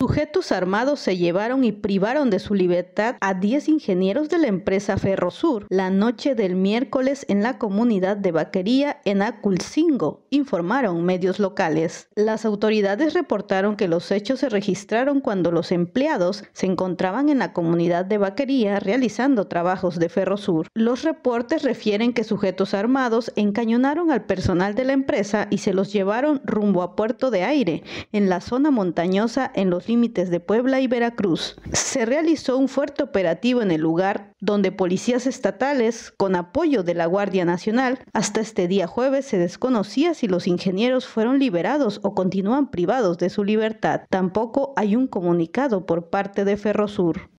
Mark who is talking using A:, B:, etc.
A: Sujetos armados se llevaron y privaron de su libertad a 10 ingenieros de la empresa Ferrosur la noche del miércoles en la comunidad de Vaquería en Aculcingo, informaron medios locales. Las autoridades reportaron que los hechos se registraron cuando los empleados se encontraban en la comunidad de Vaquería realizando trabajos de Ferrosur. Los reportes refieren que sujetos armados encañonaron al personal de la empresa y se los llevaron rumbo a Puerto de Aire, en la zona montañosa en los límites de Puebla y Veracruz. Se realizó un fuerte operativo en el lugar donde policías estatales, con apoyo de la Guardia Nacional, hasta este día jueves se desconocía si los ingenieros fueron liberados o continúan privados de su libertad. Tampoco hay un comunicado por parte de Ferrosur.